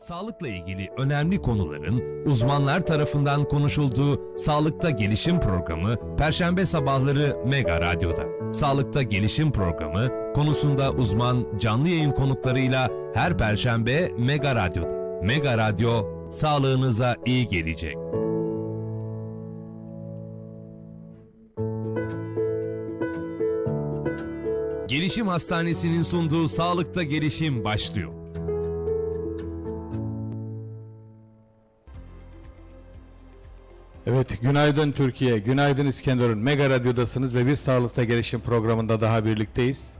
Sağlıkla ilgili önemli konuların uzmanlar tarafından konuşulduğu Sağlıkta Gelişim programı Perşembe sabahları Mega Radyo'da. Sağlıkta Gelişim programı konusunda uzman canlı yayın konuklarıyla her perşembe Mega Radyo'da. Mega Radyo sağlığınıza iyi gelecek. Gelişim Hastanesi'nin sunduğu Sağlıkta Gelişim başlıyor. Evet, günaydın Türkiye, günaydın İskenderun. Mega Radyo'dasınız ve bir sağlıkta gelişim programında daha birlikteyiz.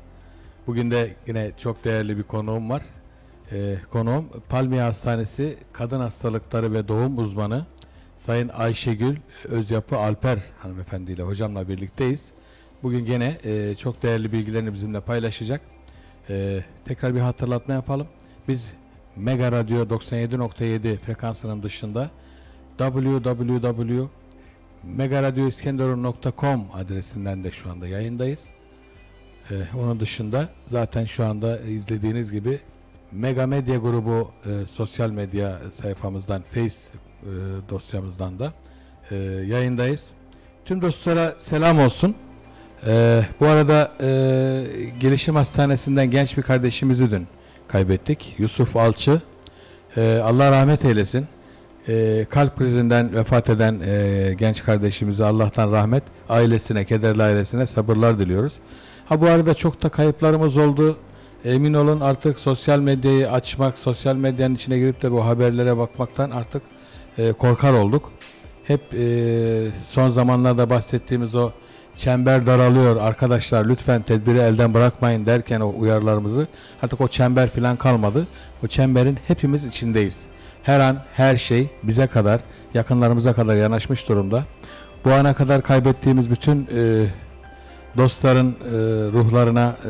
Bugün de yine çok değerli bir konuğum var. Ee, konuğum Palmiye Hastanesi Kadın Hastalıkları ve Doğum Uzmanı Sayın Ayşegül Özyapı Alper Hanımefendi ile hocamla birlikteyiz. Bugün yine e, çok değerli bilgilerini bizimle paylaşacak. E, tekrar bir hatırlatma yapalım. Biz Mega Radyo 97.7 frekansının dışında www.megaradyoiskenderun.com adresinden de şu anda yayındayız. Ee, onun dışında zaten şu anda izlediğiniz gibi Mega Medya grubu e, sosyal medya sayfamızdan, Face e, dosyamızdan da e, yayındayız. Tüm dostlara selam olsun. E, bu arada e, Gelişim Hastanesi'nden genç bir kardeşimizi dün kaybettik. Yusuf Alçı. E, Allah rahmet eylesin e, kalp krizinden vefat eden e, genç kardeşimize Allah'tan rahmet, ailesine, kederli ailesine sabırlar diliyoruz. Ha bu arada çok da kayıplarımız oldu. Emin olun artık sosyal medyayı açmak, sosyal medyanın içine girip de bu haberlere bakmaktan artık e, korkar olduk. Hep e, son zamanlarda bahsettiğimiz o çember daralıyor arkadaşlar lütfen tedbiri elden bırakmayın derken o uyarılarımızı artık o çember filan kalmadı. O çemberin hepimiz içindeyiz. Her an her şey bize kadar, yakınlarımıza kadar yanaşmış durumda. Bu ana kadar kaybettiğimiz bütün e, dostların e, ruhlarına e,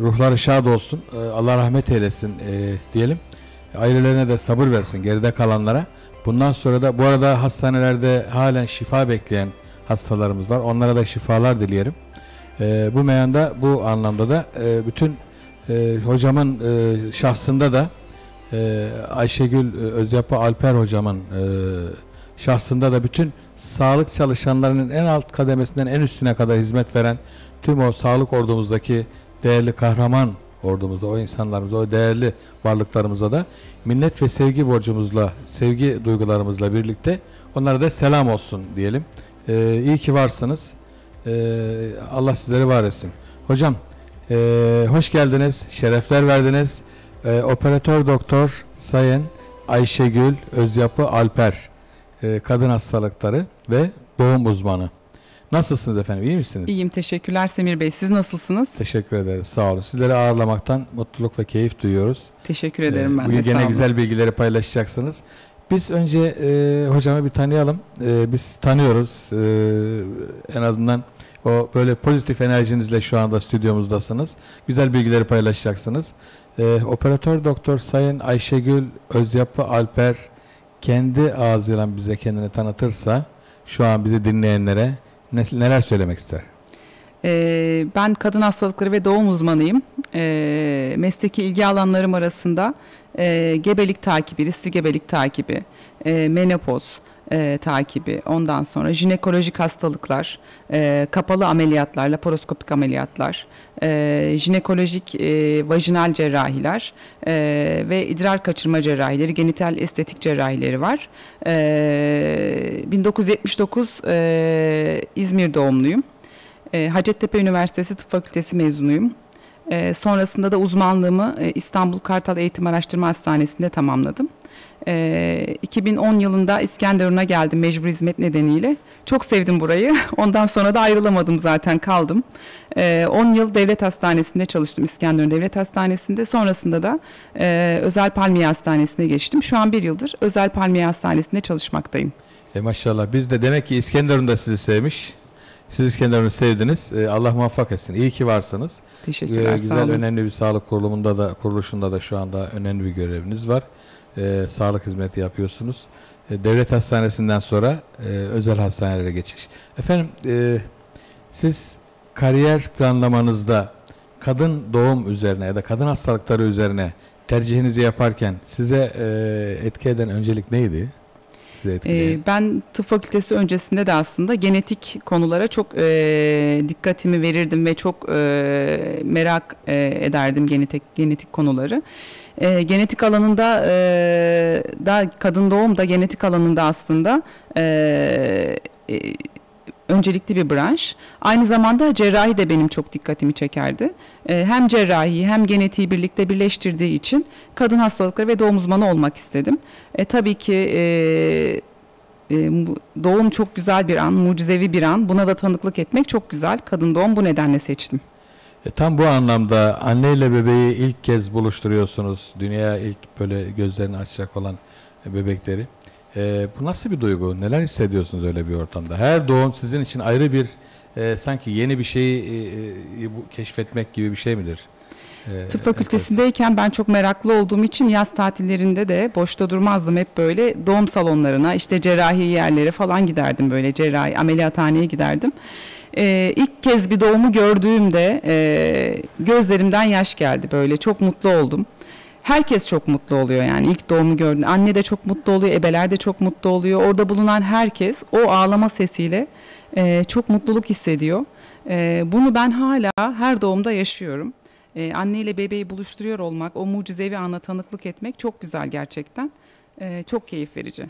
ruhları şad olsun. E, Allah rahmet eylesin e, diyelim. Ailelerine de sabır versin geride kalanlara. Bundan sonra da bu arada hastanelerde halen şifa bekleyen hastalarımız var. Onlara da şifalar dileyelim. E, bu meyanda bu anlamda da e, bütün e, hocamın e, şahsında da ee, e, Ayşegül Özyapı Alper hocamın e, şahsında da bütün sağlık çalışanlarının en alt kademesinden en üstüne kadar hizmet veren tüm o sağlık ordumuzdaki değerli kahraman ordumuza, o insanlarımıza, o değerli varlıklarımıza da minnet ve sevgi borcumuzla, sevgi duygularımızla birlikte onlara da selam olsun diyelim. Ee, iyi ki varsınız. Ee, Allah sizleri var etsin. Hocam, e, hoş geldiniz, şerefler verdiniz. E, Operatör Doktor Sayın Ayşegül Özyapı Alper e, kadın hastalıkları ve doğum uzmanı. Nasılsınız efendim? İyi misiniz? İyiyim teşekkürler Semir Bey. Siz nasılsınız? Teşekkür ederiz. Sağ olun. Sizleri ağırlamaktan mutluluk ve keyif duyuyoruz. Teşekkür ederim ee, ben bugün de. Bugün gene güzel bilgileri paylaşacaksınız. Biz önce e, hocamı bir tanıyalım. E, biz tanıyoruz. E, en azından o böyle pozitif enerjinizle şu anda stüdyomuzdasınız. Güzel bilgileri paylaşacaksınız. Ee, Operatör Doktor Sayın Ayşegül Özyapı Alper kendi ağzıyla bize kendini tanıtırsa şu an bizi dinleyenlere ne, neler söylemek ister? Ee, ben kadın hastalıkları ve doğum uzmanıyım. Ee, mesleki ilgi alanlarım arasında e, gebelik takibi, riskli gebelik takibi, e, menopoz, e, takibi, ondan sonra jinekolojik hastalıklar, e, kapalı ameliyatlar, laparoskopik ameliyatlar, e, jinekolojik e, vajinal cerrahiler e, ve idrar kaçırma cerrahileri, genital estetik cerrahileri var. E, 1979 e, İzmir doğumluyum. E, Hacettepe Üniversitesi Tıp Fakültesi mezunuyum. E, sonrasında da uzmanlığımı e, İstanbul Kartal Eğitim Araştırma Hastanesi'nde tamamladım. E, ee, 2010 yılında İskenderun'a geldim mecbur hizmet nedeniyle. Çok sevdim burayı. Ondan sonra da ayrılamadım zaten kaldım. E, ee, 10 yıl devlet hastanesinde çalıştım İskenderun Devlet Hastanesi'nde. Sonrasında da e, Özel Palmiye Hastanesi'ne geçtim. Şu an bir yıldır Özel Palmiye Hastanesi'nde çalışmaktayım. E maşallah biz de demek ki İskenderun da sizi sevmiş. Siz İskenderun'u sevdiniz. E, Allah muvaffak etsin. İyi ki varsınız. Teşekkürler. E, güzel sağ olun. önemli bir sağlık kurulumunda da kuruluşunda da şu anda önemli bir göreviniz var e, sağlık hizmeti yapıyorsunuz. E, devlet hastanesinden sonra e, özel hastanelere geçiş. Efendim e, siz kariyer planlamanızda kadın doğum üzerine ya da kadın hastalıkları üzerine tercihinizi yaparken size e, etki eden öncelik neydi? Ee, ben tıp fakültesi öncesinde de aslında genetik konulara çok e, dikkatimi verirdim ve çok e, merak e, ederdim genetik genetik konuları. E, genetik alanında e, da kadın doğum da genetik alanında aslında e, e, öncelikli bir branş. Aynı zamanda cerrahi de benim çok dikkatimi çekerdi. E, hem cerrahi hem genetiği birlikte birleştirdiği için kadın hastalıkları ve doğum uzmanı olmak istedim. E, tabii ki e, e doğum çok güzel bir an, mucizevi bir an. Buna da tanıklık etmek çok güzel. Kadın doğum bu nedenle seçtim. E, tam bu anlamda anneyle bebeği ilk kez buluşturuyorsunuz. Dünyaya ilk böyle gözlerini açacak olan bebekleri. E, bu nasıl bir duygu? Neler hissediyorsunuz öyle bir ortamda? Her doğum sizin için ayrı bir e, sanki yeni bir şeyi e, e, bu, keşfetmek gibi bir şey midir? E, Tıp fakültesindeyken ben çok meraklı olduğum için yaz tatillerinde de boşta durmazdım hep böyle doğum salonlarına işte cerrahi yerlere falan giderdim böyle cerrahi ameliyathaneye giderdim e, ilk kez bir doğumu gördüğümde e, gözlerimden yaş geldi böyle çok mutlu oldum. Herkes çok mutlu oluyor yani ilk doğumu gördüğünde. Anne de çok mutlu oluyor, ebeler de çok mutlu oluyor. Orada bulunan herkes o ağlama sesiyle e, çok mutluluk hissediyor. E, bunu ben hala her doğumda yaşıyorum. E, anne ile bebeği buluşturuyor olmak, o mucizevi ana tanıklık etmek çok güzel gerçekten. E, çok keyif verici.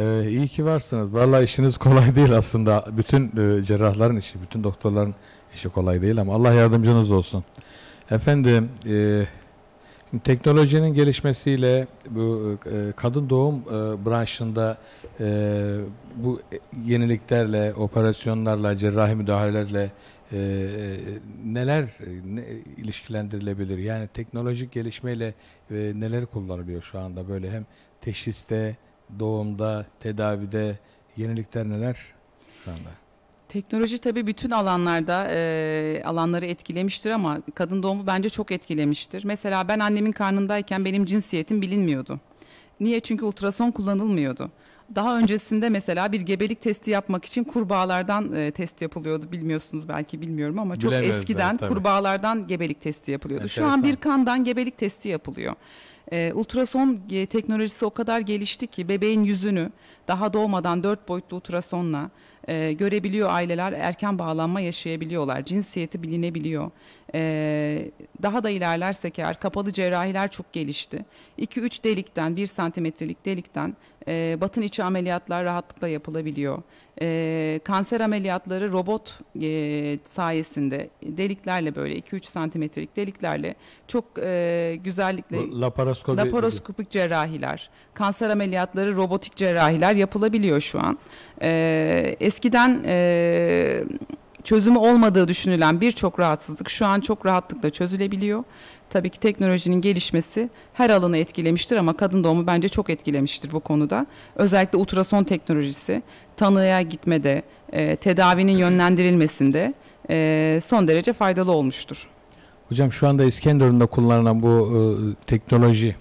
Ee, iyi ki varsınız. Valla işiniz kolay değil aslında. Bütün e, cerrahların işi, bütün doktorların işi kolay değil ama Allah yardımcınız olsun. Efendim, e, teknolojinin gelişmesiyle bu e, kadın doğum e, branşında e, bu yeniliklerle, operasyonlarla, cerrahi müdahalelerle e, e neler ne, ilişkilendirilebilir? Yani teknolojik gelişmeyle e, neler kullanılıyor şu anda böyle hem teşhiste, doğumda, tedavide yenilikler neler şu anda? Teknoloji tabii bütün alanlarda e, alanları etkilemiştir ama kadın doğumu bence çok etkilemiştir. Mesela ben annemin karnındayken benim cinsiyetim bilinmiyordu. Niye? Çünkü ultrason kullanılmıyordu. Daha öncesinde mesela bir gebelik testi yapmak için kurbağalardan e, test yapılıyordu. Bilmiyorsunuz belki bilmiyorum ama çok Bilemiyoruz eskiden ben, kurbağalardan gebelik testi yapılıyordu. Enteresan. Şu an bir kandan gebelik testi yapılıyor. E, ultrason e, teknolojisi o kadar gelişti ki bebeğin yüzünü daha doğmadan dört boyutlu ultrasonla e, görebiliyor aileler erken bağlanma yaşayabiliyorlar cinsiyeti bilinebiliyor e, daha da ilerlersek eğer kapalı cerrahiler çok gelişti 2-3 delikten 1 santimetrelik delikten e, batın içi ameliyatlar rahatlıkla yapılabiliyor e, kanser ameliyatları robot e, sayesinde deliklerle böyle 2-3 santimetrelik deliklerle çok e, güzellikle laparoskopi, laparoskopik cerrahiler, kanser ameliyatları robotik cerrahiler yapılabiliyor şu an. E, eskiden e, çözümü olmadığı düşünülen birçok rahatsızlık şu an çok rahatlıkla çözülebiliyor. Tabii ki teknolojinin gelişmesi her alanı etkilemiştir ama kadın doğumu bence çok etkilemiştir bu konuda. Özellikle ultrason teknolojisi tanıya gitmede, e, tedavinin yönlendirilmesinde e, son derece faydalı olmuştur. Hocam şu anda İskenderun'da kullanılan bu e, teknoloji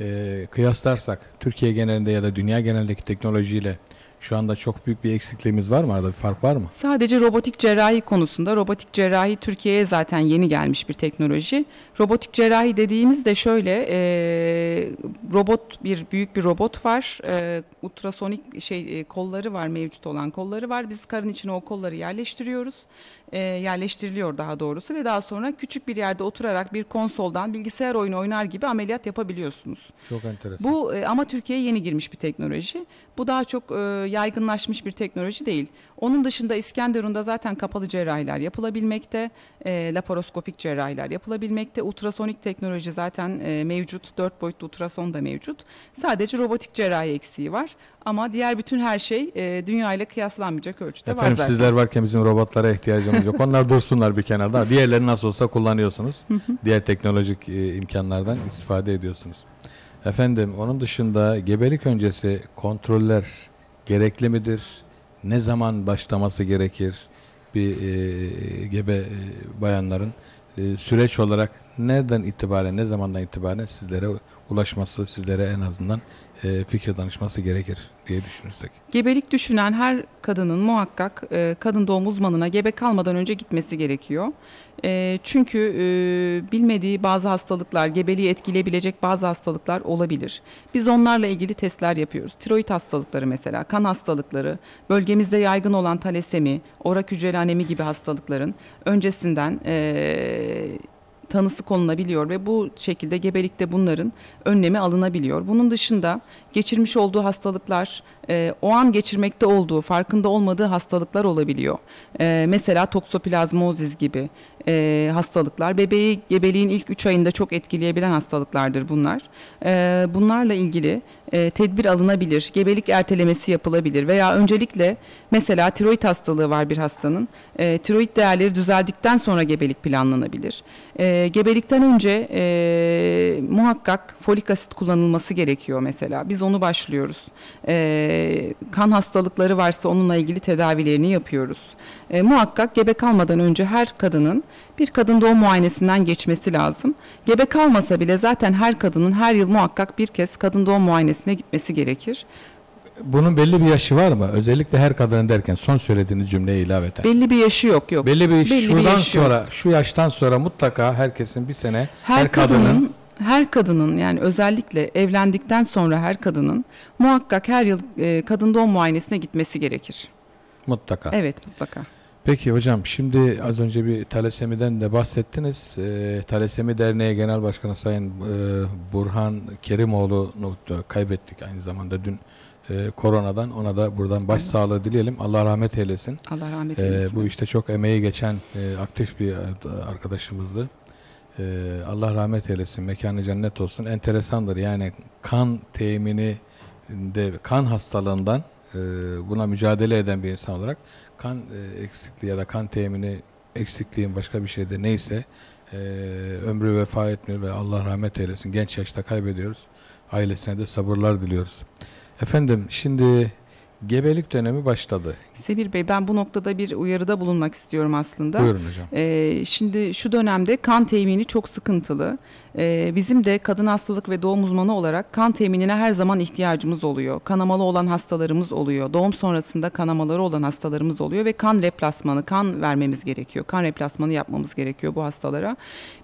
e, kıyaslarsak Türkiye genelinde ya da dünya genelindeki teknolojiyle şu anda çok büyük bir eksikliğimiz var mı? Arada bir fark var mı? Sadece robotik cerrahi konusunda. Robotik cerrahi Türkiye'ye zaten yeni gelmiş bir teknoloji. Robotik cerrahi dediğimiz de şöyle. E, robot bir büyük bir robot var. E, ultrasonik şey e, kolları var mevcut olan kolları var. Biz karın içine o kolları yerleştiriyoruz e, yerleştiriliyor daha doğrusu ve daha sonra küçük bir yerde oturarak bir konsoldan bilgisayar oyunu oynar gibi ameliyat yapabiliyorsunuz. Çok enteresan. Bu e, ama Türkiye'ye yeni girmiş bir teknoloji. Bu daha çok e, yaygınlaşmış bir teknoloji değil. Onun dışında İskenderun'da zaten kapalı cerrahiler yapılabilmekte, e, laparoskopik cerrahiler yapılabilmekte, ultrasonik teknoloji zaten e, mevcut, dört boyutlu ultrason da mevcut. Sadece robotik cerrahi eksiği var ama diğer bütün her şey e, dünya ile kıyaslanmayacak ölçüde Efendim, var zaten. sizler varken bizim robotlara ihtiyacımız yok. Onlar dursunlar bir kenarda. Diğerlerini nasıl olsa kullanıyorsunuz. Diğer teknolojik e, imkanlardan istifade ediyorsunuz. Efendim onun dışında gebelik öncesi kontroller gerekli midir? ne zaman başlaması gerekir bir e, gebe e, bayanların e, süreç olarak nereden itibaren ne zamandan itibaren sizlere ulaşması sizlere en azından e, fikir danışması gerekir diye düşünürsek. Gebelik düşünen her kadının muhakkak e, kadın doğum uzmanına gebe kalmadan önce gitmesi gerekiyor. E, çünkü bilmediği bazı hastalıklar, gebeliği etkileyebilecek bazı hastalıklar olabilir. Biz onlarla ilgili testler yapıyoruz. Tiroid hastalıkları mesela, kan hastalıkları, bölgemizde yaygın olan talesemi orak hücreli anemi gibi hastalıkların öncesinden... E, tanısı konulabiliyor ve bu şekilde gebelikte bunların önlemi alınabiliyor. Bunun dışında geçirmiş olduğu hastalıklar e, o an geçirmekte olduğu farkında olmadığı hastalıklar olabiliyor. E, mesela toksoplazmozis gibi e, hastalıklar bebeği gebeliğin ilk 3 ayında çok etkileyebilen hastalıklardır bunlar. E, bunlarla ilgili e, tedbir alınabilir, gebelik ertelemesi yapılabilir veya öncelikle mesela tiroid hastalığı var bir hastanın. E, tiroid değerleri düzeldikten sonra gebelik planlanabilir. E, gebelikten önce e, muhakkak folik asit kullanılması gerekiyor mesela. Biz onu başlıyoruz. E, kan hastalıkları varsa onunla ilgili tedavilerini yapıyoruz. E, muhakkak gebe kalmadan önce her kadının bir kadın doğum muayenesinden geçmesi lazım. Gebe kalmasa bile zaten her kadının her yıl muhakkak bir kez kadın doğum muayenesine gitmesi gerekir. Bunun belli bir yaşı var mı? Özellikle her kadının derken son söylediğiniz cümleye ilaveten. Belli bir yaşı yok yok. Belli bir belli şuradan bir yaşı sonra yok. şu yaştan sonra mutlaka herkesin bir sene her, her kadının, kadının her kadının yani özellikle evlendikten sonra her kadının muhakkak her yıl e, kadın doğum muayenesine gitmesi gerekir. Mutlaka. Evet mutlaka. Peki hocam şimdi az önce bir talasemiden de bahsettiniz. E, Talasemi Derneği Genel Başkanı Sayın e, Burhan Kerimoğlu'nu kaybettik aynı zamanda dün e, koronadan. Ona da buradan başsağlığı dileyelim. Allah rahmet eylesin. Allah rahmet e, eylesin. E, bu işte çok emeği geçen e, aktif bir arkadaşımızdı. E, Allah rahmet eylesin. Mekanı cennet olsun. Enteresandır yani kan temini de kan hastalığından ee, buna mücadele eden bir insan olarak kan e, eksikliği ya da kan temini eksikliğin başka bir şeyde neyse e, ömrü vefa etmiyor ve Allah rahmet eylesin. Genç yaşta kaybediyoruz. Ailesine de sabırlar diliyoruz. Efendim şimdi Gebelik dönemi başladı. Sebir Bey ben bu noktada bir uyarıda bulunmak istiyorum aslında. Buyurun hocam. Ee, şimdi şu dönemde kan temini çok sıkıntılı. Ee, bizim de kadın hastalık ve doğum uzmanı olarak kan teminine her zaman ihtiyacımız oluyor. Kanamalı olan hastalarımız oluyor. Doğum sonrasında kanamaları olan hastalarımız oluyor ve kan replasmanı, kan vermemiz gerekiyor. Kan replasmanı yapmamız gerekiyor bu hastalara.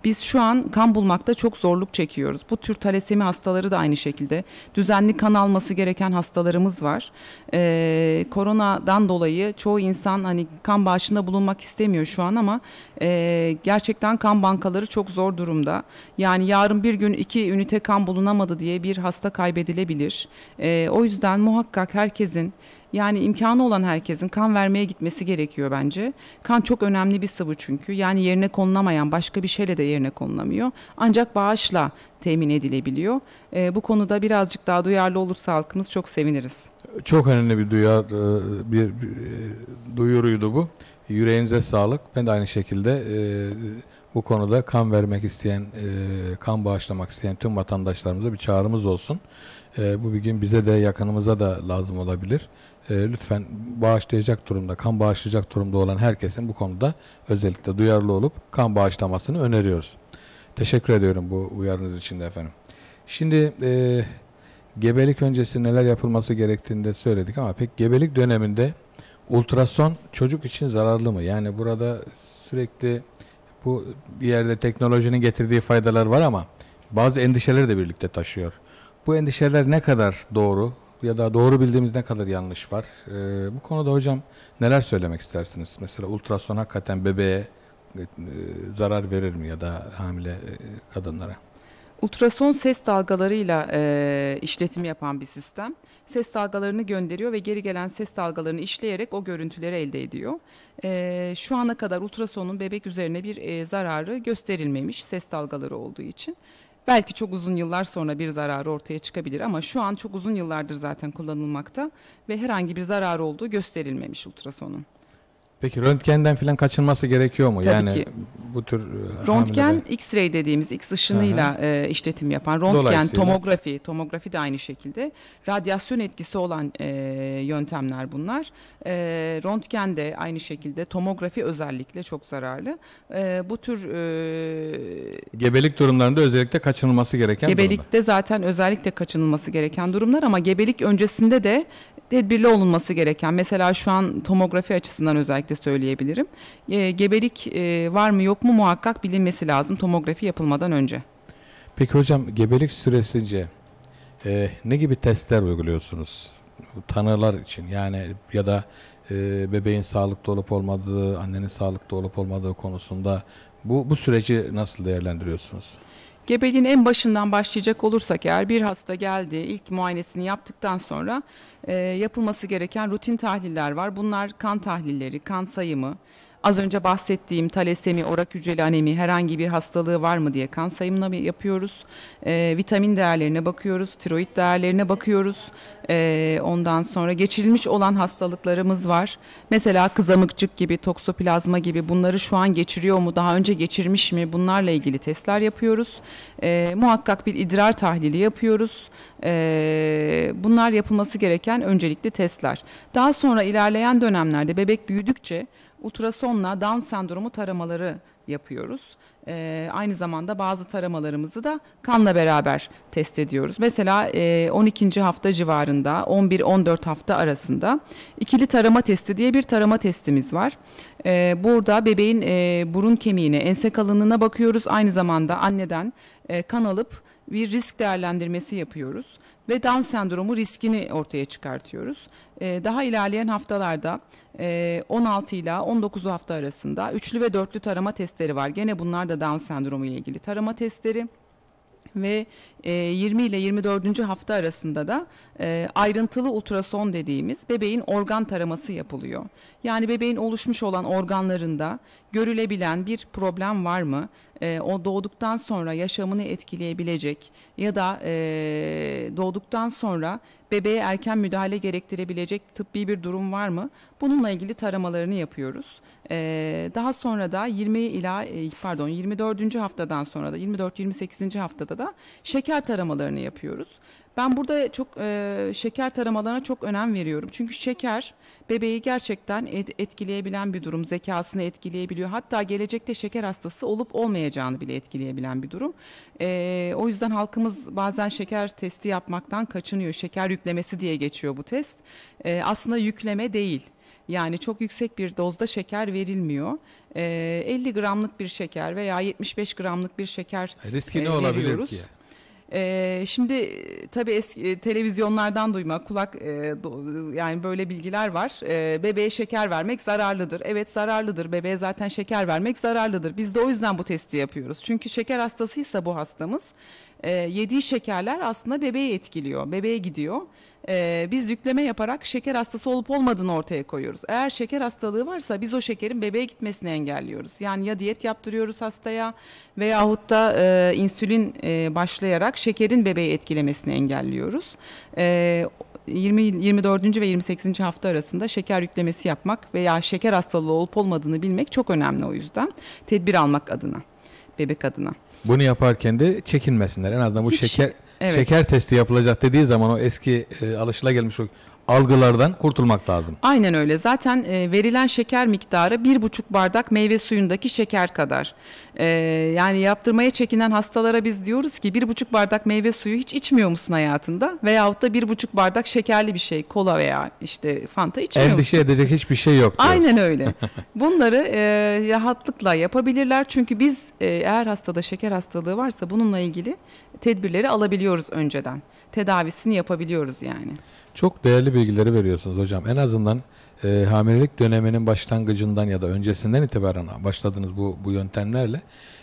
Biz şu an kan bulmakta çok zorluk çekiyoruz. Bu tür talasemi hastaları da aynı şekilde. Düzenli kan alması gereken hastalarımız var. Ee, e, koronadan dolayı çoğu insan hani kan bağışında bulunmak istemiyor şu an ama e, gerçekten kan bankaları çok zor durumda. Yani yarın bir gün iki ünite kan bulunamadı diye bir hasta kaybedilebilir. E, o yüzden muhakkak herkesin yani imkanı olan herkesin kan vermeye gitmesi gerekiyor bence. Kan çok önemli bir sıvı çünkü. Yani yerine konulamayan başka bir şeyle de yerine konulamıyor. Ancak bağışla temin edilebiliyor. E, bu konuda birazcık daha duyarlı olursa halkımız çok seviniriz. Çok önemli bir duyar, e, bir, e, duyuruydu bu. Yüreğinize sağlık. Ben de aynı şekilde e, bu konuda kan vermek isteyen, kan bağışlamak isteyen tüm vatandaşlarımıza bir çağrımız olsun. Bu bir gün bize de yakınımıza da lazım olabilir. Lütfen bağışlayacak durumda, kan bağışlayacak durumda olan herkesin bu konuda özellikle duyarlı olup kan bağışlamasını öneriyoruz. Teşekkür ediyorum bu uyarınız için de efendim. Şimdi... E, gebelik öncesi neler yapılması gerektiğini de söyledik ama pek gebelik döneminde ultrason çocuk için zararlı mı? Yani burada sürekli bu bir yerde teknolojinin getirdiği faydalar var ama bazı endişeleri de birlikte taşıyor. Bu endişeler ne kadar doğru ya da doğru bildiğimiz ne kadar yanlış var? Ee, bu konuda hocam neler söylemek istersiniz? Mesela ultrason hakikaten bebeğe e, zarar verir mi ya da hamile e, kadınlara? ultrason ses dalgalarıyla e, işletim yapan bir sistem. Ses dalgalarını gönderiyor ve geri gelen ses dalgalarını işleyerek o görüntüleri elde ediyor. E, şu ana kadar ultrasonun bebek üzerine bir e, zararı gösterilmemiş ses dalgaları olduğu için. Belki çok uzun yıllar sonra bir zararı ortaya çıkabilir ama şu an çok uzun yıllardır zaten kullanılmakta ve herhangi bir zararı olduğu gösterilmemiş ultrasonun. Peki röntgenden filan kaçınması gerekiyor mu? Tabii yani ki. bu tür e, Röntgen X-ray dediğimiz X ışınıyla e, işletim yapan röntgen, tomografi, tomografi de aynı şekilde. Radyasyon etkisi olan e, yöntemler bunlar. E, röntgen de aynı şekilde tomografi özellikle çok zararlı. E, bu tür e, gebelik durumlarında özellikle kaçınılması gereken gebelikte durumlar. zaten özellikle kaçınılması gereken durumlar ama gebelik öncesinde de tedbirli olunması gereken. Mesela şu an tomografi açısından özellikle özellikle söyleyebilirim. E, gebelik e, var mı yok mu muhakkak bilinmesi lazım tomografi yapılmadan önce. Peki hocam gebelik süresince e, ne gibi testler uyguluyorsunuz? Tanılar için yani ya da e, bebeğin sağlıklı olup olmadığı, annenin sağlıklı olup olmadığı konusunda bu, bu süreci nasıl değerlendiriyorsunuz? Gebeliğin en başından başlayacak olursak eğer bir hasta geldi, ilk muayenesini yaptıktan sonra e, yapılması gereken rutin tahliller var. Bunlar kan tahlilleri, kan sayımı, Az önce bahsettiğim talasemi, orak hücreli anemi herhangi bir hastalığı var mı diye kan sayımını yapıyoruz. E, vitamin değerlerine bakıyoruz, tiroid değerlerine bakıyoruz. E, ondan sonra geçirilmiş olan hastalıklarımız var. Mesela kızamıkçık gibi, toksoplazma gibi bunları şu an geçiriyor mu, daha önce geçirmiş mi bunlarla ilgili testler yapıyoruz. E, muhakkak bir idrar tahlili yapıyoruz. E, bunlar yapılması gereken öncelikli testler. Daha sonra ilerleyen dönemlerde bebek büyüdükçe ultrasonla Down sendromu taramaları yapıyoruz. E, aynı zamanda bazı taramalarımızı da kanla beraber test ediyoruz. Mesela e, 12. hafta civarında 11-14 hafta arasında ikili tarama testi diye bir tarama testimiz var. E, burada bebeğin e, burun kemiğine, ense kalınlığına bakıyoruz. Aynı zamanda anneden e, kan alıp bir risk değerlendirmesi yapıyoruz ve Down sendromu riskini ortaya çıkartıyoruz. E, daha ilerleyen haftalarda e, 16 ile 19 hafta arasında üçlü ve dörtlü tarama testleri var. Gene bunlar da Down sendromu ile ilgili tarama testleri ve 20 e, ile 24. hafta arasında da e, ayrıntılı ultrason dediğimiz bebeğin organ taraması yapılıyor. Yani bebeğin oluşmuş olan organlarında görülebilen bir problem var mı? E, o doğduktan sonra yaşamını etkileyebilecek ya da doğduktan sonra bebeğe erken müdahale gerektirebilecek tıbbi bir durum var mı? Bununla ilgili taramalarını yapıyoruz. Ee, daha sonra da 20 ila e, pardon 24. haftadan sonra da 24-28. haftada da şeker taramalarını yapıyoruz. Ben burada çok e, şeker taramalarına çok önem veriyorum. Çünkü şeker bebeği gerçekten et, etkileyebilen bir durum. Zekasını etkileyebiliyor. Hatta gelecekte şeker hastası olup olmayacağını bile etkileyebilen bir durum. E, o yüzden halkımız bazen şeker testi yapmaktan kaçınıyor. Şeker yüklemesi diye geçiyor bu test. E, aslında yükleme değil yani çok yüksek bir dozda şeker verilmiyor. E, ee, 50 gramlık bir şeker veya 75 gramlık bir şeker e, Riski e, ne olabilir ki? Ee, şimdi tabii eski e, televizyonlardan duyma kulak e, do, yani böyle bilgiler var. E, bebeğe şeker vermek zararlıdır. Evet zararlıdır. Bebeğe zaten şeker vermek zararlıdır. Biz de o yüzden bu testi yapıyoruz. Çünkü şeker hastasıysa bu hastamız e, yediği şekerler aslında bebeği etkiliyor, bebeğe gidiyor. E, biz yükleme yaparak şeker hastası olup olmadığını ortaya koyuyoruz. Eğer şeker hastalığı varsa biz o şekerin bebeğe gitmesini engelliyoruz. Yani ya diyet yaptırıyoruz hastaya veyahut da e, insülin e, başlayarak şekerin bebeği etkilemesini engelliyoruz. E, 20 24. ve 28. hafta arasında şeker yüklemesi yapmak veya şeker hastalığı olup olmadığını bilmek çok önemli o yüzden. Tedbir almak adına, bebek adına. Bunu yaparken de çekinmesinler. En azından bu Hiç, şeker evet. şeker testi yapılacak dediği zaman o eski e, gelmiş o algılardan kurtulmak lazım. Aynen öyle. Zaten e, verilen şeker miktarı bir buçuk bardak meyve suyundaki şeker kadar. E, yani yaptırmaya çekinen hastalara biz diyoruz ki bir buçuk bardak meyve suyu hiç içmiyor musun hayatında? Veyahut da bir buçuk bardak şekerli bir şey kola veya işte fanta içmiyor Endişe musun? edecek hiçbir şey yok. Aynen öyle. Bunları e, rahatlıkla yapabilirler. Çünkü biz e, eğer hastada şeker hastalığı varsa bununla ilgili tedbirleri alabiliyoruz önceden. Tedavisini yapabiliyoruz yani. Çok değerli bilgileri veriyorsunuz hocam. En azından e, hamilelik döneminin başlangıcından ya da öncesinden itibaren başladınız bu bu yöntemlerle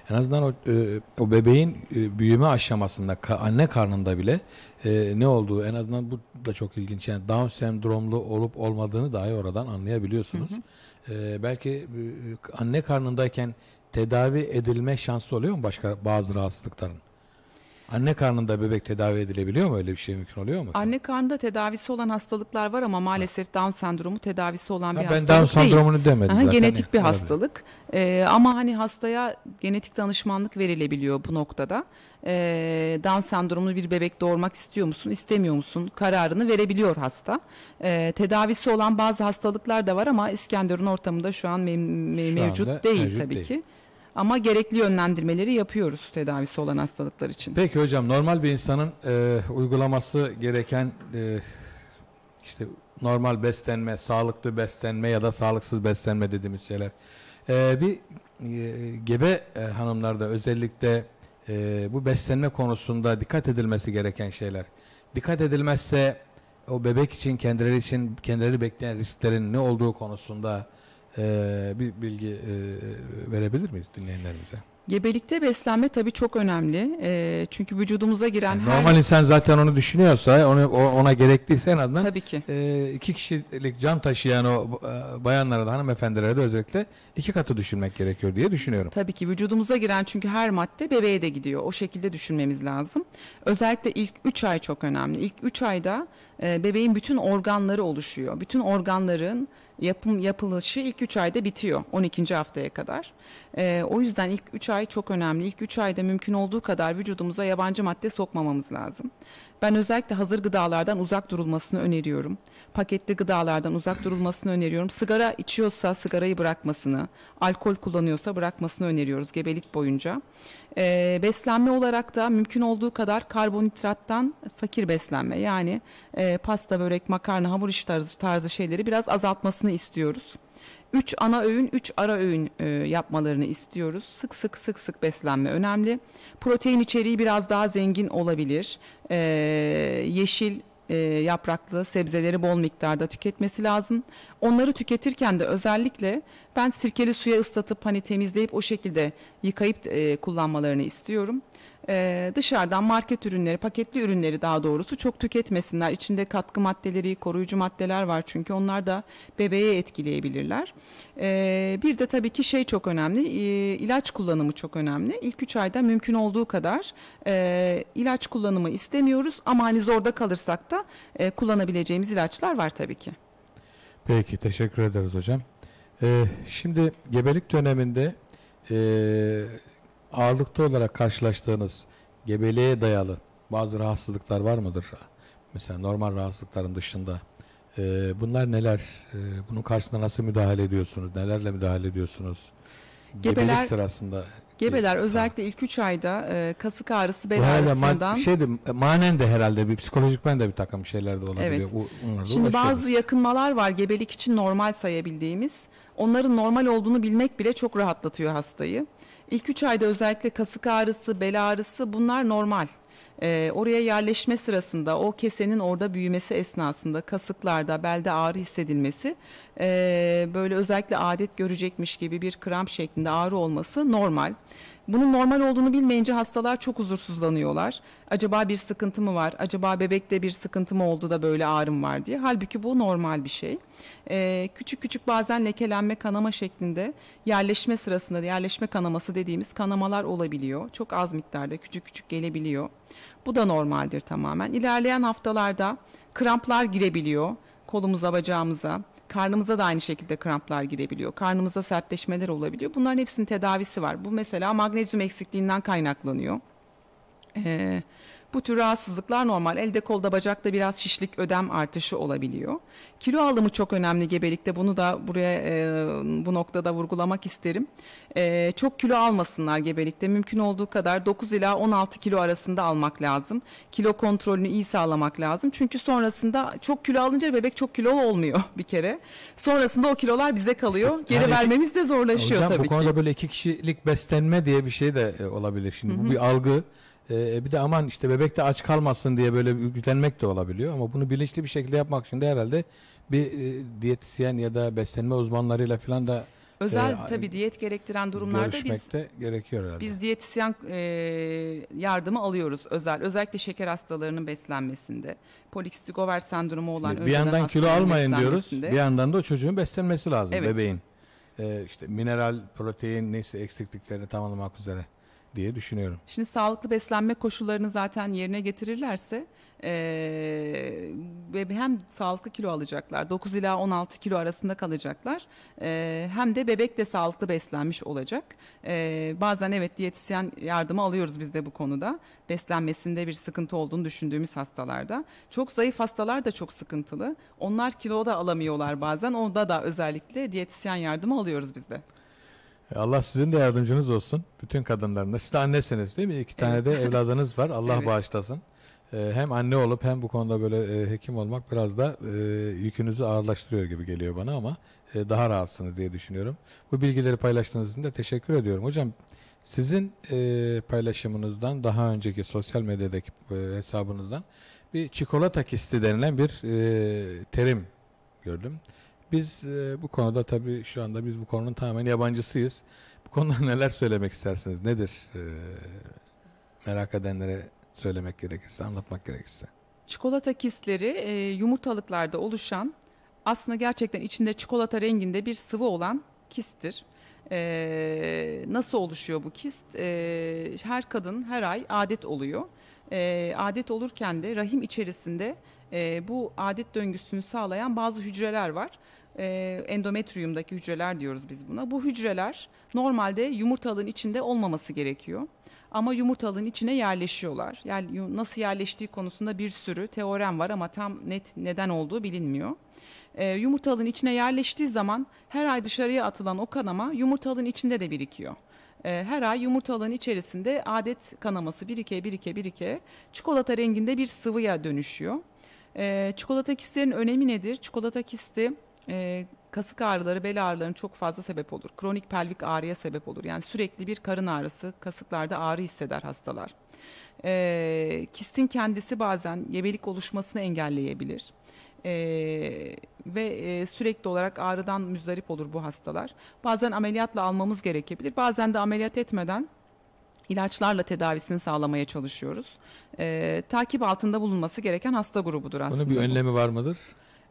en azından o, e, o bebeğin e, büyüme aşamasında ka, anne karnında bile e, ne olduğu en azından bu da çok ilginç. Yani Down sendromlu olup olmadığını dahi oradan anlayabiliyorsunuz. Hı hı. E, belki e, anne karnındayken tedavi edilme şansı oluyor mu başka bazı rahatsızlıkların? Anne karnında bebek tedavi edilebiliyor mu? Öyle bir şey mümkün oluyor mu? Anne karnında tedavisi olan hastalıklar var ama maalesef Down sendromu tedavisi olan ha, bir ben hastalık Down değil. Ben Down sendromunu demedim. Aha, zaten. Genetik bir Olabilir. hastalık. Ee, ama hani hastaya genetik danışmanlık verilebiliyor bu noktada. Ee, Down sendromlu bir bebek doğurmak istiyor musun, istemiyor musun kararını verebiliyor hasta. Ee, tedavisi olan bazı hastalıklar da var ama İskenderun ortamında şu an mev- şu mevcut değil mevcut tabii değil. ki. Ama gerekli yönlendirmeleri yapıyoruz tedavisi olan hastalıklar için. Peki hocam normal bir insanın e, uygulaması gereken e, işte normal beslenme, sağlıklı beslenme ya da sağlıksız beslenme dediğimiz şeyler. E, bir e, gebe e, hanımlarda özellikle e, bu beslenme konusunda dikkat edilmesi gereken şeyler. Dikkat edilmezse o bebek için kendileri için kendileri bekleyen risklerin ne olduğu konusunda ee, bir bilgi e, verebilir miyiz dinleyenlerimize? Gebelikte beslenme tabii çok önemli. Ee, çünkü vücudumuza giren yani her... Normal insan zaten onu düşünüyorsa, onu ona gerekliyse en azından tabii ki. E, iki kişilik can taşıyan o e, bayanlara da hanımefendilere de özellikle iki katı düşünmek gerekiyor diye düşünüyorum. Tabii ki vücudumuza giren çünkü her madde bebeğe de gidiyor. O şekilde düşünmemiz lazım. Özellikle ilk üç ay çok önemli. İlk üç ayda bebeğin bütün organları oluşuyor. Bütün organların yapım yapılışı ilk 3 ayda bitiyor 12. haftaya kadar. E, o yüzden ilk 3 ay çok önemli. İlk 3 ayda mümkün olduğu kadar vücudumuza yabancı madde sokmamamız lazım. Ben özellikle hazır gıdalardan uzak durulmasını öneriyorum. Paketli gıdalardan uzak durulmasını öneriyorum. Sigara içiyorsa sigarayı bırakmasını, alkol kullanıyorsa bırakmasını öneriyoruz gebelik boyunca. E, beslenme olarak da mümkün olduğu kadar karbonhidrattan fakir beslenme yani e, pasta, börek, makarna, hamur işi tarzı, tarzı şeyleri biraz azaltmasını istiyoruz. 3 ana öğün, 3 ara öğün e, yapmalarını istiyoruz. Sık sık sık sık beslenme önemli. Protein içeriği biraz daha zengin olabilir. E, yeşil e, yapraklı sebzeleri bol miktarda tüketmesi lazım. Onları tüketirken de özellikle ben sirkeli suya ıslatıp hani temizleyip o şekilde yıkayıp e, kullanmalarını istiyorum e, dışarıdan market ürünleri, paketli ürünleri daha doğrusu çok tüketmesinler. İçinde katkı maddeleri, koruyucu maddeler var çünkü onlar da bebeğe etkileyebilirler. E, bir de tabii ki şey çok önemli, e, ilaç kullanımı çok önemli. İlk üç ayda mümkün olduğu kadar e, ilaç kullanımı istemiyoruz ama hani zorda kalırsak da e, kullanabileceğimiz ilaçlar var tabii ki. Peki teşekkür ederiz hocam. Ee, şimdi gebelik döneminde e, ağırlıklı olarak karşılaştığınız gebeliğe dayalı bazı rahatsızlıklar var mıdır? Mesela normal rahatsızlıkların dışında. E, bunlar neler? E, bunun karşısında nasıl müdahale ediyorsunuz? Nelerle müdahale ediyorsunuz? Gebeler, Gebelik sırasında. Gebeler özellikle ilk 3 ayda e, kasık ağrısı bel ağrısından. Ma- şeydi, e, manen de herhalde bir psikolojik ben de bir takım şeyler de olabiliyor. Evet. U- Şimdi bazı yakınmalar var gebelik için normal sayabildiğimiz. Onların normal olduğunu bilmek bile çok rahatlatıyor hastayı. İlk üç ayda özellikle kasık ağrısı, bel ağrısı bunlar normal. E, oraya yerleşme sırasında o kesenin orada büyümesi esnasında kasıklarda belde ağrı hissedilmesi e, böyle özellikle adet görecekmiş gibi bir kramp şeklinde ağrı olması normal. Bunun normal olduğunu bilmeyince hastalar çok huzursuzlanıyorlar. Acaba bir sıkıntı mı var? Acaba bebekte bir sıkıntı mı oldu da böyle ağrım var diye. Halbuki bu normal bir şey. Ee, küçük küçük bazen lekelenme, kanama şeklinde yerleşme sırasında yerleşme kanaması dediğimiz kanamalar olabiliyor. Çok az miktarda küçük küçük gelebiliyor. Bu da normaldir tamamen. İlerleyen haftalarda kramplar girebiliyor kolumuza, bacağımıza Karnımıza da aynı şekilde kramplar girebiliyor. Karnımıza sertleşmeler olabiliyor. Bunların hepsinin tedavisi var. Bu mesela magnezyum eksikliğinden kaynaklanıyor. Ee, bu tür rahatsızlıklar normal. Elde kolda bacakta biraz şişlik ödem artışı olabiliyor. Kilo alımı çok önemli gebelikte. Bunu da buraya e, bu noktada vurgulamak isterim. E, çok kilo almasınlar gebelikte. Mümkün olduğu kadar 9 ila 16 kilo arasında almak lazım. Kilo kontrolünü iyi sağlamak lazım. Çünkü sonrasında çok kilo alınca bebek çok kilo olmuyor bir kere. Sonrasında o kilolar bize kalıyor. Geri yani vermemiz de zorlaşıyor hocam, tabii ki. bu konuda ki. böyle iki kişilik beslenme diye bir şey de e, olabilir. Şimdi Hı-hı. bu bir algı. Ee, e, bir de aman işte bebek de aç kalmasın diye böyle gütenmek de olabiliyor ama bunu bilinçli bir şekilde yapmak şimdi herhalde bir e, diyetisyen ya da beslenme uzmanlarıyla falan da Özel e, tabii diyet gerektiren durumlarda biz gerekiyor herhalde. Biz diyetisyen e, yardımı alıyoruz özel özellikle şeker hastalarının beslenmesinde. Polikistik over sendromu olan bir yandan kilo almayın diyoruz. Bir yandan da o çocuğun beslenmesi lazım evet. bebeğin. E, işte mineral, protein neyse eksikliklerini tamamlamak üzere diye düşünüyorum. Şimdi sağlıklı beslenme koşullarını zaten yerine getirirlerse ee, ve hem sağlıklı kilo alacaklar 9 ila 16 kilo arasında kalacaklar ee, hem de bebek de sağlıklı beslenmiş olacak ee, bazen evet diyetisyen yardımı alıyoruz biz de bu konuda beslenmesinde bir sıkıntı olduğunu düşündüğümüz hastalarda çok zayıf hastalar da çok sıkıntılı onlar kilo da alamıyorlar bazen onda da özellikle diyetisyen yardımı alıyoruz biz de. E, Allah sizin de yardımcınız olsun. Bütün kadınlarına. Siz de annesiniz değil mi? İki tane evet. de evladınız var. Allah evet. bağışlasın. E, hem anne olup hem bu konuda böyle e, hekim olmak biraz da yükünüzü ağırlaştırıyor gibi geliyor bana ama daha rahatsınız diye düşünüyorum. Bu bilgileri paylaştığınız için de teşekkür ediyorum. Hocam sizin paylaşımınızdan daha önceki sosyal medyadaki hesabınızdan bir çikolata kisti denilen bir terim gördüm. Biz e, bu konuda tabii şu anda biz bu konunun tamamen yabancısıyız. Bu konuda neler söylemek istersiniz? Nedir e, merak edenlere söylemek gerekirse, anlatmak gerekirse? Çikolata kisleri e, yumurtalıklarda oluşan aslında gerçekten içinde çikolata renginde bir sıvı olan kistir. Ee, nasıl oluşuyor bu kist? Ee, her kadın her ay adet oluyor. Ee, adet olurken de rahim içerisinde e, bu adet döngüsünü sağlayan bazı hücreler var e, endometriyumdaki hücreler diyoruz biz buna. Bu hücreler normalde yumurtalığın içinde olmaması gerekiyor. Ama yumurtalığın içine yerleşiyorlar. Yani nasıl yerleştiği konusunda bir sürü teorem var ama tam net neden olduğu bilinmiyor. E, yumurtalığın içine yerleştiği zaman her ay dışarıya atılan o kanama yumurtalığın içinde de birikiyor e, her ay yumurtalığın içerisinde adet kanaması birike birike birike çikolata renginde bir sıvıya dönüşüyor. E, çikolata kistlerin önemi nedir? Çikolata kisti e, kasık ağrıları, bel ağrılarının çok fazla sebep olur. Kronik pelvik ağrıya sebep olur. Yani sürekli bir karın ağrısı, kasıklarda ağrı hisseder hastalar. E, kistin kendisi bazen gebelik oluşmasını engelleyebilir. Ee, ve e, sürekli olarak ağrıdan müzdarip olur bu hastalar. Bazen ameliyatla almamız gerekebilir. Bazen de ameliyat etmeden ilaçlarla tedavisini sağlamaya çalışıyoruz. Ee, takip altında bulunması gereken hasta grubudur aslında. Bunun bir önlemi var mıdır?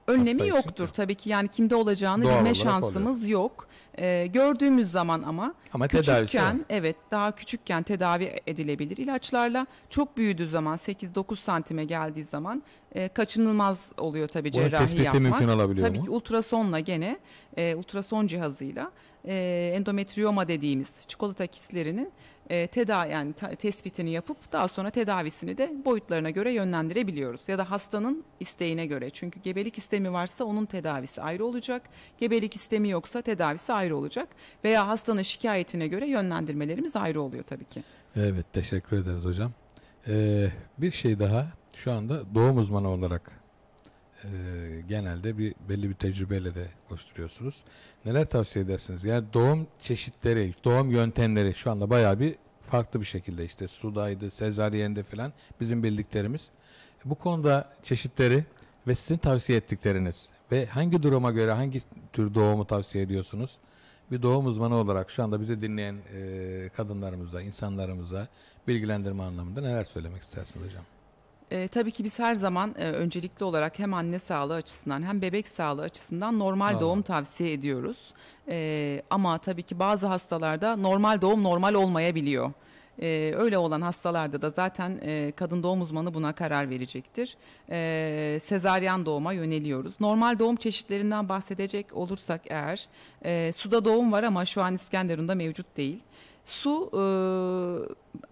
önlemi yoktur için. tabii ki. Yani kimde olacağını Doğal bilme şansımız oluyor. yok. Ee, gördüğümüz zaman ama, ama küçükken şey evet daha küçükken tedavi edilebilir. ilaçlarla çok büyüdüğü zaman 8-9 santime geldiği zaman e, kaçınılmaz oluyor tabii Bunu cerrahi yapmak. mümkün olabiliyor Tabii mu? ki ultrasonla gene e, ultrason cihazıyla e, endometriyoma dediğimiz çikolata kislerinin e, tedavi yani tespitini yapıp daha sonra tedavisini de boyutlarına göre yönlendirebiliyoruz. Ya da hastanın isteğine göre. Çünkü gebelik istemi varsa onun tedavisi ayrı olacak. Gebelik istemi yoksa tedavisi ayrı olacak. Veya hastanın şikayetine göre yönlendirmelerimiz ayrı oluyor tabii ki. Evet teşekkür ederiz hocam. Ee, bir şey daha şu anda doğum uzmanı olarak e, genelde bir belli bir tecrübeyle de gösteriyorsunuz. Neler tavsiye edersiniz? Yani doğum çeşitleri, doğum yöntemleri şu anda bayağı bir farklı bir şekilde işte sudaydı, sezaryen'de falan bizim bildiklerimiz. Bu konuda çeşitleri ve sizin tavsiye ettikleriniz ve hangi duruma göre hangi tür doğumu tavsiye ediyorsunuz? Bir doğum uzmanı olarak şu anda bizi dinleyen e, kadınlarımıza, insanlarımıza bilgilendirme anlamında neler söylemek istersiniz hocam? E, tabii ki biz her zaman e, öncelikli olarak hem anne sağlığı açısından hem bebek sağlığı açısından normal Aa. doğum tavsiye ediyoruz. E, ama tabii ki bazı hastalarda normal doğum normal olmayabiliyor. Ee, öyle olan hastalarda da zaten e, kadın doğum uzmanı buna karar verecektir. E, sezaryen doğuma yöneliyoruz. Normal doğum çeşitlerinden bahsedecek olursak eğer e, suda doğum var ama şu an İskenderun'da mevcut değil. Su e,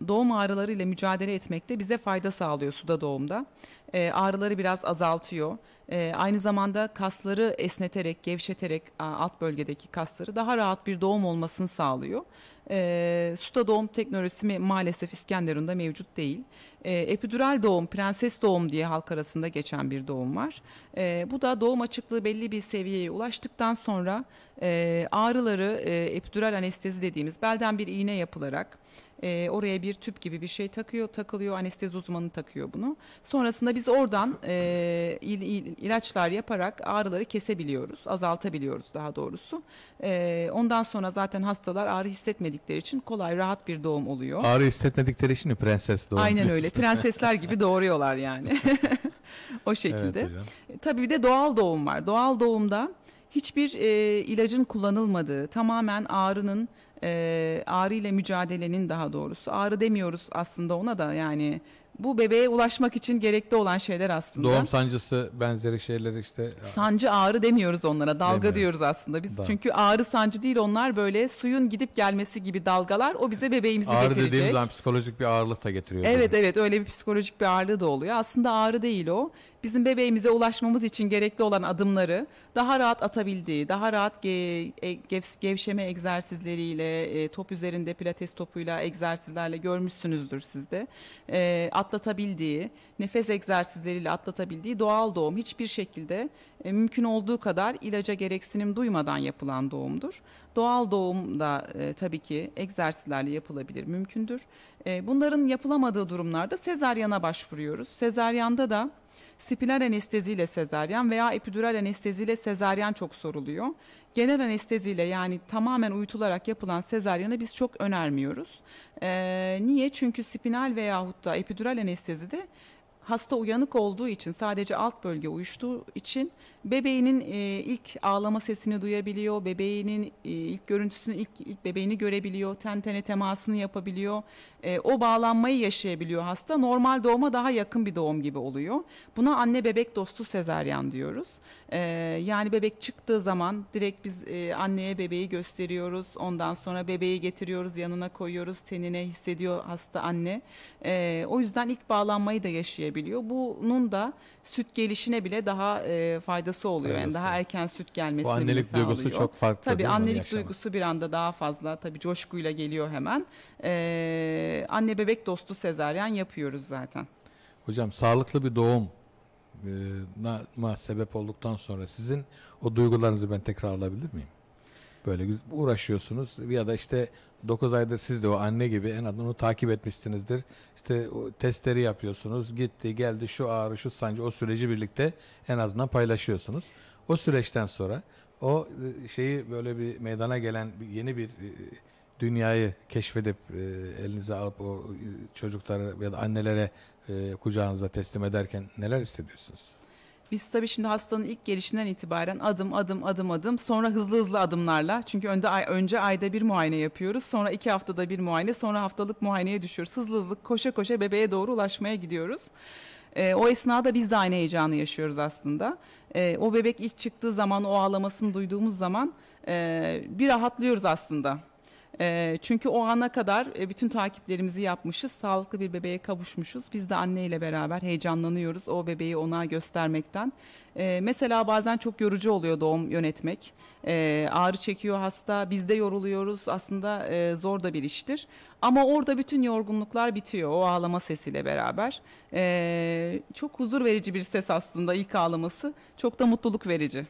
doğum ağrılarıyla mücadele etmekte bize fayda sağlıyor suda doğumda. E, ağrıları biraz azaltıyor. E, aynı zamanda kasları esneterek, gevşeterek alt bölgedeki kasları daha rahat bir doğum olmasını sağlıyor. E, suda doğum teknolojisi mi, maalesef İskenderun'da mevcut değil. E, epidural doğum, prenses doğum diye halk arasında geçen bir doğum var. E, bu da doğum açıklığı belli bir seviyeye ulaştıktan sonra e, ağrıları e, epidural anestezi dediğimiz belden bir iğne yapılarak e, oraya bir tüp gibi bir şey takıyor, takılıyor. Anestezi uzmanı takıyor bunu. Sonrasında biz oradan e, il, il, ilaçlar yaparak ağrıları kesebiliyoruz, azaltabiliyoruz daha doğrusu. E, ondan sonra zaten hastalar ağrı hissetmedikleri için kolay, rahat bir doğum oluyor. Ağrı hissetmedikleri için mi prenses doğum? Aynen diyorsun. öyle. Prensesler gibi doğuruyorlar yani. o şekilde. Evet, e, Tabii bir de doğal doğum var. Doğal doğumda hiçbir e, ilacın kullanılmadığı, tamamen ağrının e, ağrı ile mücadelenin daha doğrusu ağrı demiyoruz aslında ona da yani bu bebeğe ulaşmak için gerekli olan şeyler aslında. Doğum sancısı benzeri şeyler işte. Sancı ağrı demiyoruz onlara dalga Demiyorum. diyoruz aslında biz. Da. Çünkü ağrı sancı değil onlar böyle suyun gidip gelmesi gibi dalgalar o bize bebeğimizi ağrı getirecek. Ağrı dediğimiz zaman psikolojik bir ağırlık da getiriyor. Evet evet öyle bir psikolojik bir ağırlığı da oluyor. Aslında ağrı değil o bizim bebeğimize ulaşmamız için gerekli olan adımları daha rahat atabildiği, daha rahat e, gevşeme egzersizleriyle, e, top üzerinde pilates topuyla egzersizlerle görmüşsünüzdür sizde. E, atlatabildiği, nefes egzersizleriyle atlatabildiği doğal doğum hiçbir şekilde e, mümkün olduğu kadar ilaca gereksinim duymadan yapılan doğumdur. Doğal doğum da e, tabii ki egzersizlerle yapılabilir, mümkündür. bunların yapılamadığı durumlarda sezaryana başvuruyoruz. Sezaryanda da Spinal anesteziyle sezaryen veya epidural anesteziyle sezaryen çok soruluyor. Genel anesteziyle yani tamamen uyutularak yapılan sezaryeni biz çok önermiyoruz. Ee, niye? Çünkü spinal veyahut da epidural anestezide hasta uyanık olduğu için sadece alt bölge uyuştuğu için bebeğinin e, ilk ağlama sesini duyabiliyor, bebeğinin e, ilk görüntüsünü, ilk, ilk bebeğini görebiliyor, ten tene temasını yapabiliyor, e, o bağlanmayı yaşayabiliyor hasta. Normal doğuma daha yakın bir doğum gibi oluyor. Buna anne bebek dostu sezeryan diyoruz. E, yani bebek çıktığı zaman direkt biz e, anneye bebeği gösteriyoruz, ondan sonra bebeği getiriyoruz, yanına koyuyoruz, tenine hissediyor hasta anne. E, o yüzden ilk bağlanmayı da yaşayabiliyor. Bunun da süt gelişine bile daha e, faydalı faydası oluyor. Faydası. Yani daha erken süt gelmesini Bu annelik duygusu sağlıyor. çok farklı. Tabii annelik yaşama? duygusu bir anda daha fazla tabii coşkuyla geliyor hemen. Ee, anne bebek dostu sezaryen yapıyoruz zaten. Hocam sağlıklı bir doğum e, sebep olduktan sonra sizin o duygularınızı ben tekrar alabilir miyim? Böyle uğraşıyorsunuz ya da işte 9 aydır siz de o anne gibi en azından onu takip etmişsinizdir. İşte o testleri yapıyorsunuz. Gitti, geldi şu ağrı, şu sancı o süreci birlikte en azından paylaşıyorsunuz. O süreçten sonra o e, şeyi böyle bir meydana gelen yeni bir e, dünyayı keşfedip e, elinize alıp o çocuklara ya da annelere kucağınıza teslim ederken neler hissediyorsunuz? Biz tabii şimdi hastanın ilk gelişinden itibaren adım adım adım adım sonra hızlı hızlı adımlarla çünkü önde ay, önce ayda bir muayene yapıyoruz sonra iki haftada bir muayene sonra haftalık muayeneye düşüyoruz. Hızlı hızlı koşa koşa bebeğe doğru ulaşmaya gidiyoruz. E, o esnada biz de aynı heyecanı yaşıyoruz aslında. E, o bebek ilk çıktığı zaman o ağlamasını duyduğumuz zaman e, bir rahatlıyoruz aslında. Ee, çünkü o ana kadar e, bütün takiplerimizi yapmışız. Sağlıklı bir bebeğe kavuşmuşuz. Biz de anneyle beraber heyecanlanıyoruz o bebeği ona göstermekten. Ee, mesela bazen çok yorucu oluyor doğum yönetmek. Ee, ağrı çekiyor hasta. Biz de yoruluyoruz. Aslında e, zor da bir iştir. Ama orada bütün yorgunluklar bitiyor o ağlama sesiyle beraber. çok huzur verici bir ses aslında ilk ağlaması. Çok da mutluluk verici.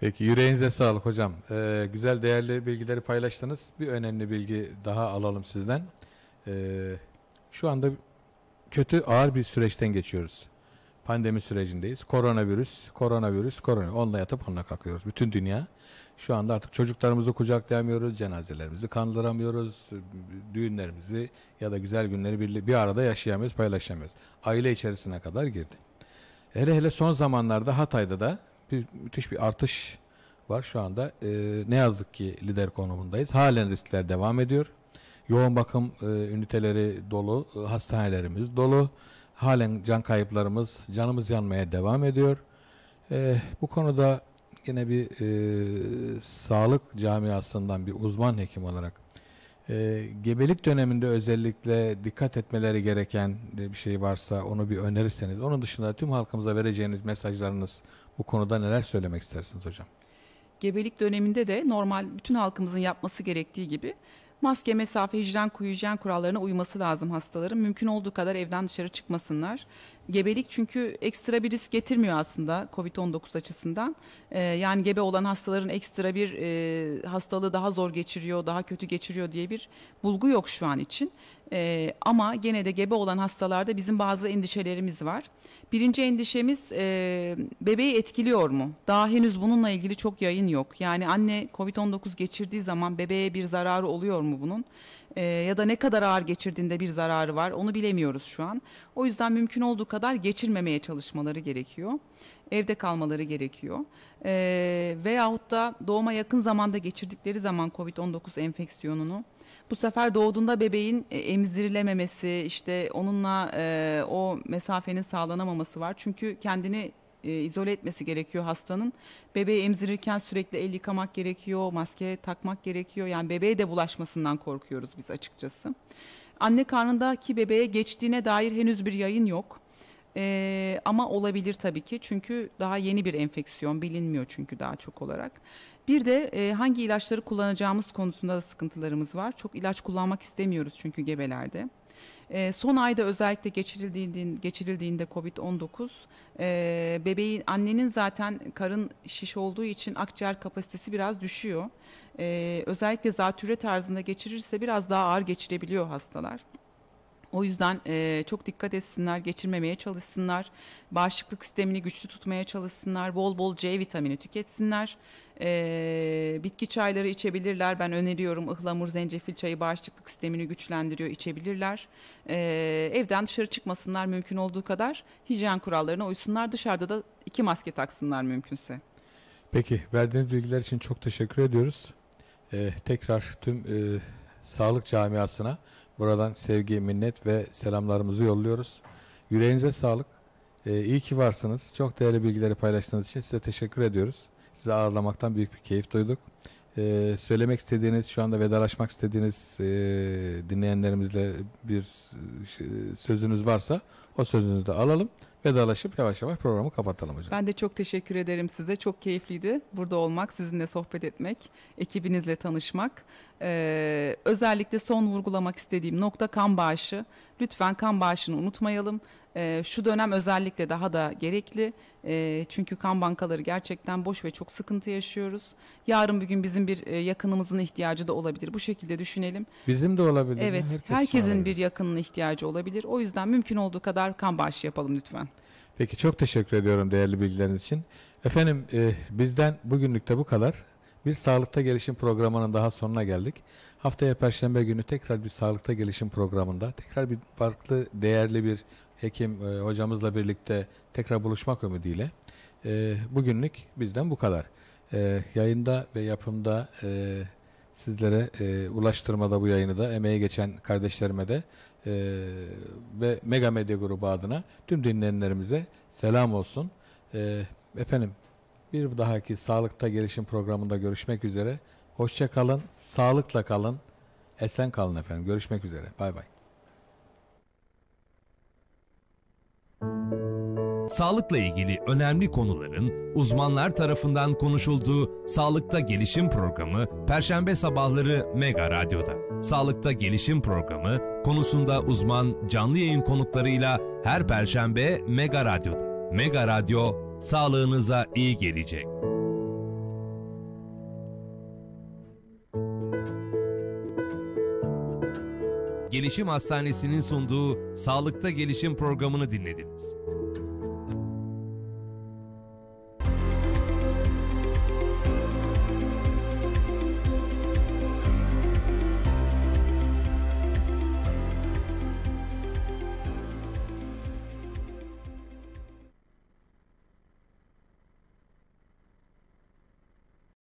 Peki yüreğinize sağlık hocam. Ee, güzel değerli bilgileri paylaştınız. Bir önemli bilgi daha alalım sizden. Ee, şu anda kötü ağır bir süreçten geçiyoruz. Pandemi sürecindeyiz. Koronavirüs, koronavirüs, korona. Onunla yatıp onunla kalkıyoruz. Bütün dünya. Şu anda artık çocuklarımızı kucaklayamıyoruz, cenazelerimizi kandıramıyoruz, düğünlerimizi ya da güzel günleri bir, bir arada yaşayamıyoruz, paylaşamıyoruz. Aile içerisine kadar girdi. Hele hele son zamanlarda Hatay'da da bir müthiş bir artış var. Şu anda e, ne yazık ki lider konumundayız. Halen riskler devam ediyor. Yoğun bakım e, üniteleri dolu, e, hastanelerimiz dolu. Halen can kayıplarımız, canımız yanmaya devam ediyor. E, bu konuda yine bir e, sağlık camiasından bir uzman hekim olarak e, gebelik döneminde özellikle dikkat etmeleri gereken bir şey varsa onu bir önerirseniz. Onun dışında tüm halkımıza vereceğiniz mesajlarınız bu konuda neler söylemek istersiniz hocam? Gebelik döneminde de normal bütün halkımızın yapması gerektiği gibi maske, mesafe, hijyen, hijyen kurallarına uyması lazım hastaların. Mümkün olduğu kadar evden dışarı çıkmasınlar. Gebelik çünkü ekstra bir risk getirmiyor aslında COVID-19 açısından. Ee, yani gebe olan hastaların ekstra bir e, hastalığı daha zor geçiriyor, daha kötü geçiriyor diye bir bulgu yok şu an için. E, ama gene de gebe olan hastalarda bizim bazı endişelerimiz var. Birinci endişemiz e, bebeği etkiliyor mu? Daha henüz bununla ilgili çok yayın yok. Yani anne COVID-19 geçirdiği zaman bebeğe bir zararı oluyor mu bunun? E, ya da ne kadar ağır geçirdiğinde bir zararı var onu bilemiyoruz şu an. O yüzden mümkün olduğu kadar geçirmemeye çalışmaları gerekiyor. Evde kalmaları gerekiyor. E, veyahut da doğuma yakın zamanda geçirdikleri zaman COVID-19 enfeksiyonunu bu sefer doğduğunda bebeğin e, emzirilememesi, işte onunla e, o mesafenin sağlanamaması var. Çünkü kendini e, izole etmesi gerekiyor hastanın. Bebeği emzirirken sürekli el yıkamak gerekiyor, maske takmak gerekiyor. Yani bebeğe de bulaşmasından korkuyoruz biz açıkçası. Anne karnındaki bebeğe geçtiğine dair henüz bir yayın yok. Ee, ama olabilir tabii ki çünkü daha yeni bir enfeksiyon bilinmiyor çünkü daha çok olarak. Bir de e, hangi ilaçları kullanacağımız konusunda da sıkıntılarımız var. Çok ilaç kullanmak istemiyoruz çünkü gebelerde. E, son ayda özellikle geçirildiğinde, geçirildiğinde COVID-19 e, bebeğin annenin zaten karın şiş olduğu için akciğer kapasitesi biraz düşüyor. E, özellikle zatürre tarzında geçirirse biraz daha ağır geçirebiliyor hastalar. O yüzden e, çok dikkat etsinler, geçirmemeye çalışsınlar, bağışıklık sistemini güçlü tutmaya çalışsınlar, bol bol C vitamini tüketsinler, e, bitki çayları içebilirler. Ben öneriyorum ıhlamur, zencefil çayı bağışıklık sistemini güçlendiriyor, içebilirler. E, evden dışarı çıkmasınlar mümkün olduğu kadar, hijyen kurallarına uysunlar, dışarıda da iki maske taksınlar mümkünse. Peki, verdiğiniz bilgiler için çok teşekkür ediyoruz. E, tekrar tüm e, sağlık camiasına... Buradan sevgi, minnet ve selamlarımızı yolluyoruz. Yüreğinize sağlık. Ee, iyi ki varsınız. Çok değerli bilgileri paylaştığınız için size teşekkür ediyoruz. Sizi ağırlamaktan büyük bir keyif duyduk. Ee, söylemek istediğiniz, şu anda vedalaşmak istediğiniz e, dinleyenlerimizle bir şey, sözünüz varsa o sözünüzü de alalım vedalaşıp yavaş yavaş programı kapatalım hocam. Ben de çok teşekkür ederim size. Çok keyifliydi burada olmak, sizinle sohbet etmek, ekibinizle tanışmak. Ee, özellikle son vurgulamak istediğim nokta kan bağışı. Lütfen kan bağışını unutmayalım. E, şu dönem özellikle daha da gerekli. E, çünkü kan bankaları gerçekten boş ve çok sıkıntı yaşıyoruz. Yarın bir gün bizim bir e, yakınımızın ihtiyacı da olabilir. Bu şekilde düşünelim. Bizim de olabilir. Evet, Herkes herkesin olabilir. bir yakının ihtiyacı olabilir. O yüzden mümkün olduğu kadar kan bağışı yapalım lütfen. Peki çok teşekkür ediyorum değerli bilgileriniz için. Efendim e, bizden de bu kadar. Bir sağlıkta gelişim programının daha sonuna geldik. Haftaya Perşembe günü tekrar bir sağlıkta gelişim programında tekrar bir farklı değerli bir hekim e, hocamızla birlikte tekrar buluşmak ümidiyle e, bugünlük bizden bu kadar. E, yayında ve yapımda e, sizlere e, ulaştırmada bu yayını da emeği geçen kardeşlerime de e, ve Mega Medya Grubu adına tüm dinleyenlerimize selam olsun. E, efendim bir dahaki sağlıkta gelişim programında görüşmek üzere. Hoşça kalın, sağlıkla kalın, esen kalın efendim. Görüşmek üzere. Bay bay. Sağlıkla ilgili önemli konuların uzmanlar tarafından konuşulduğu Sağlıkta Gelişim programı Perşembe sabahları Mega Radyo'da. Sağlıkta Gelişim programı konusunda uzman canlı yayın konuklarıyla her perşembe Mega Radyo'da. Mega Radyo sağlığınıza iyi gelecek. Gelişim Hastanesi'nin sunduğu Sağlıkta Gelişim programını dinlediniz.